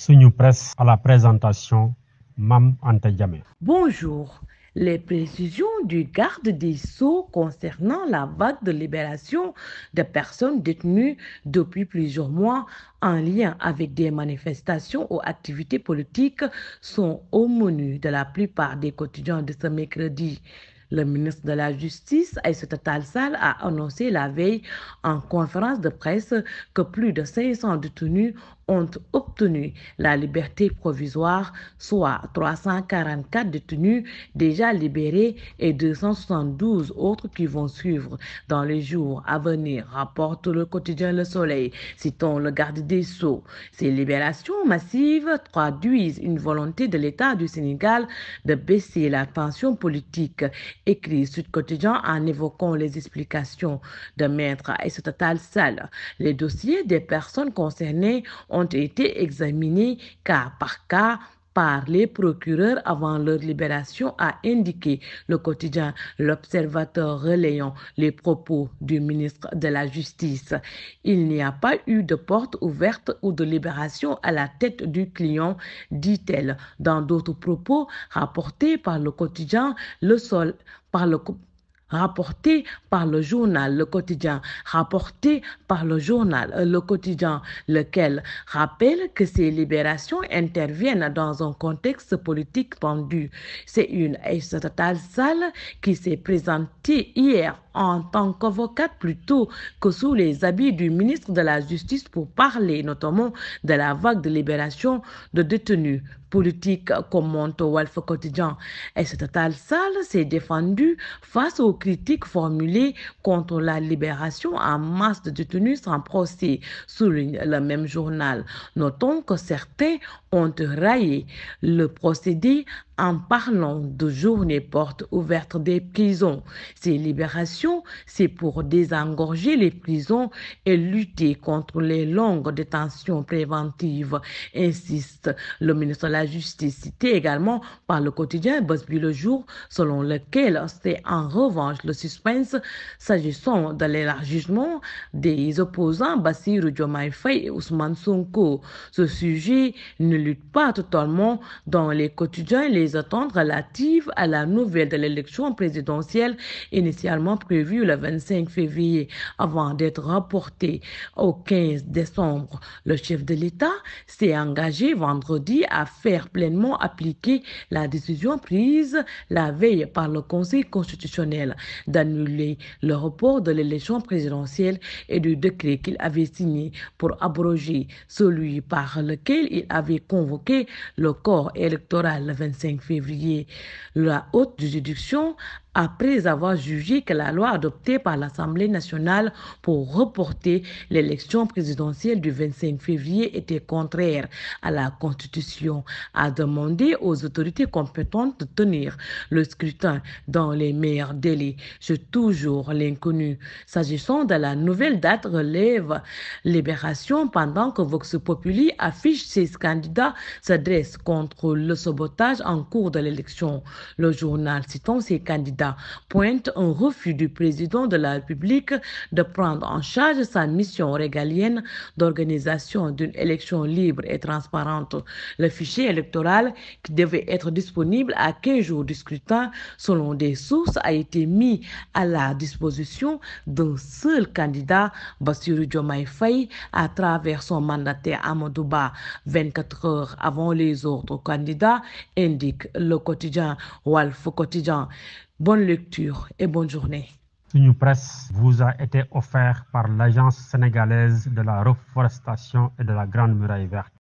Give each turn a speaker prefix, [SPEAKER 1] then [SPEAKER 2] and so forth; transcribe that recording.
[SPEAKER 1] Suñu Presse à la présentation Mam Anta Bonjour. Les précisions du garde des Sceaux concernant la vague de libération de personnes détenues depuis plusieurs mois en lien avec des manifestations ou activités politiques sont au menu de la plupart des quotidiens de ce mercredi. Le ministre de la Justice, Aïssata Talsal, a annoncé la veille en conférence de presse que plus de 500 détenus ont obtenu la liberté provisoire, soit 344 détenus déjà libérés et 272 autres qui vont suivre dans les jours à venir, rapporte le quotidien Le Soleil, citant le garde des Sceaux. Ces libérations massives traduisent une volonté de l'État du Sénégal de baisser la tension politique, écrit Sud Quotidien en évoquant les explications de Maître et ce total sale. Les dossiers des personnes concernées ont ont été examinés cas par cas par les procureurs avant leur libération, a indiqué le quotidien L'Observateur relayant les propos du ministre de la Justice. Il n'y a pas eu de porte ouverte ou de libération à la tête du client, dit-elle. Dans d'autres propos rapportés par le quotidien Le Sol, par le rapporté par le journal Le Quotidien, rapporté par le journal euh, Le Quotidien, lequel rappelle que ces libérations interviennent dans un contexte politique pendu. C'est une estatale sale qui s'est présentée hier en tant qu'avocate plutôt que sous les habits du ministre de la Justice pour parler notamment de la vague de libération de détenus politique, comme Wolf Quotidien. Et total salle s'est défendu face aux critiques formulées contre la libération en masse de détenus sans procès, souligne le même journal. Notons que certains ont raillé le procédé en parlant de journée porte ouverte des prisons. Ces libérations, c'est pour désengorger les prisons et lutter contre les longues détentions préventives, insiste le ministre de la Justice, cité également par le quotidien Bosby Le Jour, selon lequel c'est en revanche le suspense s'agissant de l'élargissement des opposants Bassirou Diomaye et Ousmane Sonko. Ce sujet ne lutte pas totalement dans les quotidiens les attentes relatives à la nouvelle de l'élection présidentielle initialement prévue le 25 février avant d'être reportée au 15 décembre. Le chef de l'État s'est engagé vendredi à faire pleinement appliquer la décision prise la veille par le Conseil constitutionnel d'annuler le report de l'élection présidentielle et du décret qu'il avait signé pour abroger celui par lequel il avait convoqué le corps électoral le 25 février la haute juridiction après avoir jugé que la loi adoptée par l'Assemblée nationale pour reporter l'élection présidentielle du 25 février était contraire à la Constitution, a demandé aux autorités compétentes de tenir le scrutin dans les meilleurs délais. C'est toujours l'inconnu. S'agissant de la nouvelle date relève Libération pendant que Vox Populi affiche ses candidats, s'adresse contre le sabotage en cours de l'élection. Le journal citant ces candidats pointe un refus du président de la République de prendre en charge sa mission régalienne d'organisation d'une élection libre et transparente. Le fichier électoral qui devait être disponible à 15 jours du scrutin, selon des sources, a été mis à la disposition d'un seul candidat, Bassirou Diomaye Faye, à travers son mandataire Amadouba, 24 heures avant les autres candidats Indi le quotidien Walf Quotidien. Bonne lecture et bonne journée. Une presse vous a été offert par l'Agence sénégalaise de la reforestation et de la Grande Muraille verte.